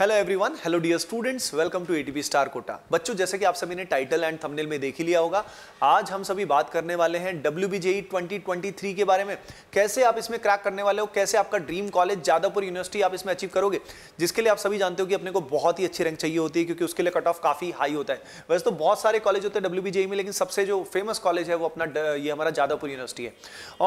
hello everyone hello dear students welcome to ATP star Kota बच्चों जैसे कि आप सभी ने टाइटल एंड थंबनेल में देख ही लिया होगा आज हम सभी बात करने वाले हैं डब्ल्यू बी जेई ट्वेंटी के बारे में कैसे आप इसमें क्रैक करने वाले हो कैसे आपका ड्रीम कॉलेज जादवपुर यूनिवर्सिटी आप इसमें अचीव करोगे जिसके लिए आप सभी जानते हो कि अपने को बहुत ही अच्छी रैंक चाहिए होती है क्योंकि उसके लिए कट ऑफ काफी हाई होता है वैसे तो बहुत सारे कॉलेज होते हैं डब्ल्यू e में लेकिन सबसे जो फेमस कॉलेज है वो अपना ये हमारा जादवपुर यूनिवर्सिटी है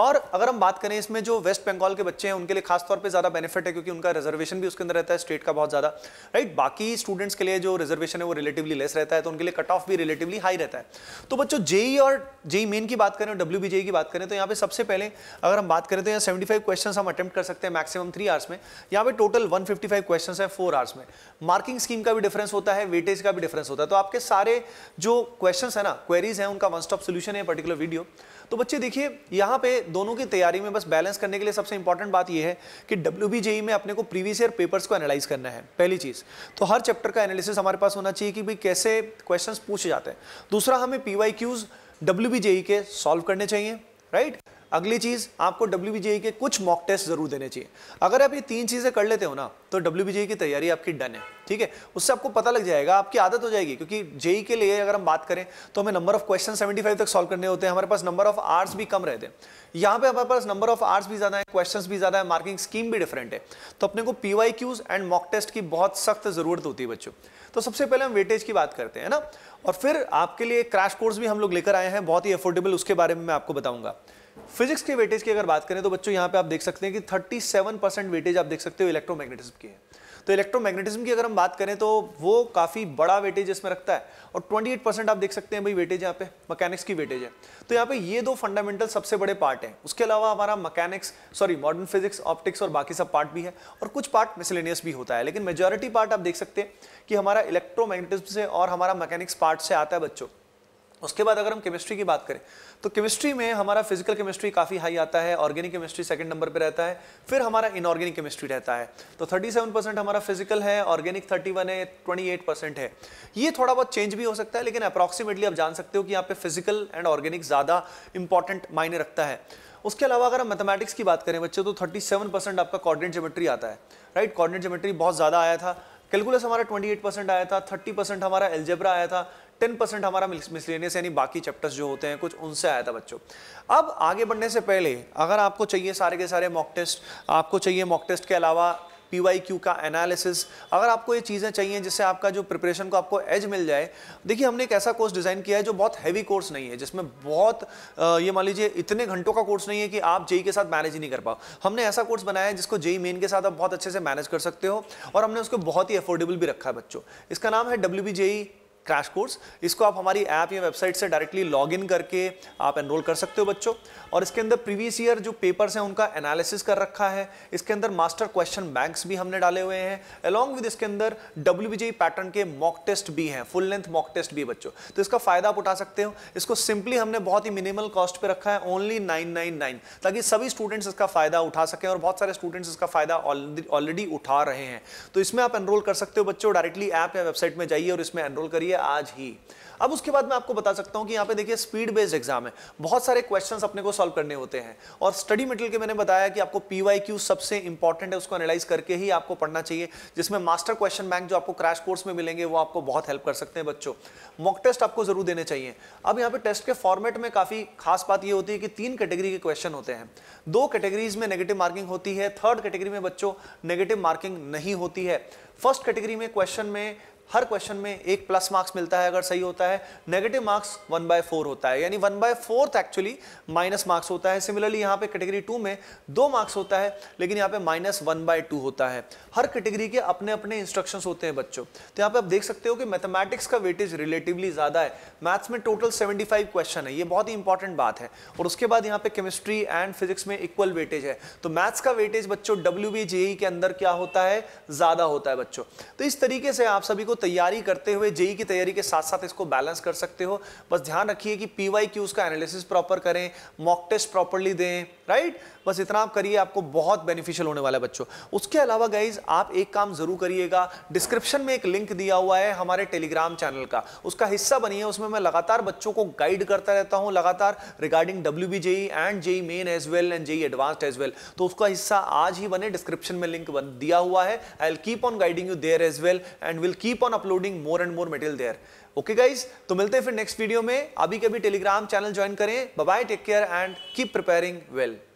और अगर हम बात करें इसमें जो वेस्ट बंगाल के बच्चे हैं उनके लिए खासतौर पर ज्यादा बेनिफिट है क्योंकि उनका रिजर्वेशन भी उसके अंदर रहता है स्टेट का बहुत ज्यादा राइट बाकी स्टूडेंट्स के लिए जो रिजर्वेशन है वो रिलेटिवली लेस रहता है तो उनके लिए कट ऑफ भी रिलेटिवली हाई रहता है तो बच्चों जेई e और जेई मेन e की बात करें डब्ल्यू बी e की बात करें तो यहाँ पे सबसे पहले अगर हम बात करें तो यहाँ सेवेंटी फाइव क्वेश्चन हम अटेम्प्ट कर सकते हैं मैक्सिमम थ्री आवर्स में यहाँ पे total one fifty five question है फोर आवर्स में मार्किंग स्कीम का भी डिफरेंस होता है वेटेज का भी डिफरेंस होता है तो आपके सारे जो क्वेश्चन है ना क्वेरीज हैं उनका वन स्टॉप सोल्यूशन है पर्टिकुलर वीडियो तो बच्चे देखिए यहाँ पे दोनों की तैयारी में बस बैलेंस करने के लिए सबसे इंपॉर्टेंट बात यह है कि डब्ल्यू में अपने को प्रीवियस ईयर पेपर्स को एनालाइज करना है पहले पहली चीज़ तो हर चैप्टर का एनालिसिस हमारे पास होना चाहिए कि भाई कैसे क्वेश्चंस पूछे जाते हैं दूसरा हमें P Y Qs W B JEE के सॉल्व करने चाहिए राइट अगली चीज़ आपको डब्ल्यू के कुछ मॉक टेस्ट जरूर देने चाहिए अगर आप ये तीन चीज़ें कर लेते हो ना तो डब्ल्यू की तैयारी आपकी डन है ठीक है उससे आपको पता लग जाएगा आपकी आदत हो जाएगी क्योंकि जेई e के लिए अगर हम बात करें तो हमें नंबर ऑफ क्वेश्चन 75 तक सॉल्व करने होते हैं हमारे पास नंबर ऑफ आर्ट्स भी कम रहते हैं यहाँ पे हमारे पास नंबर ऑफ आर्ट्स भी ज़्यादा है क्वेश्चन भी ज़्यादा है मार्किंग स्कीम भी डिफरेंट है तो अपने को पीवाई एंड मॉक टेस्ट की बहुत सख्त ज़रूरत होती है बच्चों तो सबसे पहले हम वेटेज की बात करते हैं ना और फिर आपके लिए क्रैश कोर्स भी हम लोग लेकर आए हैं बहुत ही अफोर्डेबल उसके बारे में मैं आपको बताऊंगा फिजिक्स के वेटेज की अगर बात करें तो बच्चों यहाँ पे आप देख सकते हैं कि 37 परसेंट वेटेज आप देख सकते हो इलेक्ट्रोमैग्नेटिज्म की है तो इलेक्ट्रोमैग्नेटिज्म की अगर हम बात करें तो वो काफ़ी बड़ा वेटेज इसमें रखता है और 28 परसेंट आप देख सकते हैं भाई वेटेज यहाँ पे मकैनिक्स की वेटेज है तो यहाँ पे ये दो फंडामेंटल सबसे बड़े पार्ट हैं उसके अलावा हमारा mechanics sorry modern physics optics और बाकी सब पार्ट भी है और कुछ पार्ट मिसलेनियस भी होता है लेकिन मेजोरिटी पार्ट आप देख सकते हैं कि हमारा इलेक्ट्रोमैग्नेटिज्म से और हमारा मैकेनिक्स पार्ट से आता है बच्चों उसके बाद अगर हम केमिस्ट्री की बात करें तो केमिस्ट्री में हमारा फिजिकल केमिस्ट्री काफ़ी हाई आता है ऑर्गेनिक केमिस्ट्री सेकंड नंबर पे रहता है फिर हमारा इनऑर्गेनिक केमिस्ट्री रहता है तो 37 परसेंट हमारा फिजिकल है ऑर्गेनिक 31 है 28 परसेंट है ये थोड़ा बहुत चेंज भी हो सकता है लेकिन अप्रॉक्सीमेटली आप जान सकते हो कि यहाँ पे फिजिकल एंड ऑर्गेनिक ज़्यादा इंपॉर्टेंट मायने रखता है उसके अलावा अगर हम मैथमेटिक्स की बात करें बच्चे तो थर्टी परसेंट आपका कॉर्डिनेट जोमेट्री आता है राइट कॉर्डिनेट जोमेट्री बहुत ज़्यादा आया था कैलकुलस हमारा 28 परसेंट आया था 30 परसेंट हमारा एल्जेब्रा आया था टेन परसेंट हमारा मिसलेनियस यानी बाकी चैप्टर्स जो होते हैं कुछ उनसे आया था बच्चों अब आगे बढ़ने से पहले अगर आपको चाहिए सारे के सारे मॉक टेस्ट आपको चाहिए मॉक टेस्ट के अलावा पी का एनालिसिस अगर आपको ये चीज़ें चाहिए जिससे आपका जो प्रिपरेशन को आपको एज मिल जाए देखिए हमने एक ऐसा कोर्स डिज़ाइन किया है जो बहुत हैवी कोर्स नहीं है जिसमें बहुत ये मान लीजिए इतने घंटों का कोर्स नहीं है कि आप जेई e e के साथ मैनेज ही नहीं कर पाओ हमने ऐसा कोर्स बनाया है जिसको जेई मेन e के साथ आप बहुत अच्छे से मैनेज कर सकते हो और हमने उसको बहुत ही अफोर्डेबल भी रखा है बच्चों इसका नाम है W B JE crash course इसको आप हमारी ऐप या वेबसाइट से डायरेक्टली लॉग इन करके आप एनरोल कर सकते हो बच्चों और इसके अंदर प्रीवियस ईयर जो पेपर्स हैं उनका एनालिसिस कर रखा है इसके अंदर मास्टर क्वेश्चन बैंक्स भी हमने डाले हुए हैं अलॉन्ग विद इसके अंदर डब्ल्यू पैटर्न के मॉक टेस्ट भी हैं फुल लेंथ मॉक टेस्ट भी बच्चों तो इसका फायदा आप उठा सकते हो इसको सिंपली हमने बहुत ही मिनिमल कॉस्ट पर रखा है ओनली नाइन ताकि सभी स्टूडेंट्स इसका फायदा उठा सकें और बहुत सारे स्टूडेंट्स इसका फायदा ऑलरेडी उठा रहे हैं तो इसमें आप एनरोल कर सकते हो बच्चों डायरेक्टली ऐप या वेबसाइट में जाइए और इसमें एनरोल करिए लिए आज ही अब उसके बाद मैं आपको बता सकता हूँ कि यहाँ पे देखिए स्पीड बेस्ड एग्जाम है बहुत सारे क्वेश्चंस अपने को सॉल्व करने होते हैं और स्टडी मटेरियल के मैंने बताया कि आपको पीवाईक्यू सबसे इंपॉर्टेंट है उसको एनालाइज करके ही आपको पढ़ना चाहिए जिसमें मास्टर क्वेश्चन बैंक जो आपको क्रैश कोर्स में मिलेंगे वो आपको बहुत हेल्प कर सकते हैं बच्चों मॉक टेस्ट आपको जरूर देने चाहिए अब यहाँ पे टेस्ट के फॉर्मेट में काफी खास बात ये होती है कि तीन कैटेगरी के क्वेश्चन होते हैं दो कैटेगरीज में नेगेटिव मार्किंग होती है थर्ड कैटेगरी में बच्चों नेगेटिव मार्किंग नहीं होती है फर्स्ट कैटेगरी में क्वेश्चन में हर क्वेश्चन में एक प्लस मार्क्स मिलता है अगर सही होता है negative marks one by four होता है यानी one by fourth actually minus marks होता है सिमिलरली यहाँ पे कैटेगरी टू में दो मार्क्स होता है लेकिन यहाँ पे माइनस वन बाय टू होता है हर कैटेगरी के अपने अपने इंस्ट्रक्शन होते हैं बच्चों तो यहाँ पे आप देख सकते हो कि मैथमेटिक्स का वेटेज रिलेटिवली ज़्यादा है मैथ्स में टोटल सेवेंटी क्वेश्चन है ये बहुत ही इंपॉर्टेंट बात है और उसके बाद यहाँ पे केमिस्ट्री एंड फिजिक्स में इक्वल वेटेज है तो मैथ्स का वेटेज बच्चों डब्ल्यू e के अंदर क्या होता है ज़्यादा होता है बच्चों तो इस तरीके से आप सभी को तैयारी करते हुए जेई की तैयारी के साथ साथ इसको बैलेंस कर सकते हो बस ध्यान रखिए कि पी वाई क्यूज का एनालिसिस प्रॉपर करें मॉक टेस्ट प्रॉपरली दें राइट बस इतना आप करिए आपको बहुत बेनिफिशियल होने वाला है बच्चों उसके अलावा गाइज आप एक काम जरूर करिएगा डिस्क्रिप्शन में एक लिंक दिया हुआ है हमारे टेलीग्राम चैनल का उसका हिस्सा बनिए उसमें मैं लगातार बच्चों को गाइड करता रहता हूं लगातार regarding W B JE and JE Main as well and JE Advanced as well तो उसका हिस्सा आज ही बने डिस्क्रिप्शन में लिंक दिया हुआ है I will keep on guiding you there as well and will keep on uploading more and more material there okay guys तो मिलते हैं फिर नेक्स्ट वीडियो में अभी कभी टेलीग्राम चैनल ज्वाइन करें bye take care and keep preparing well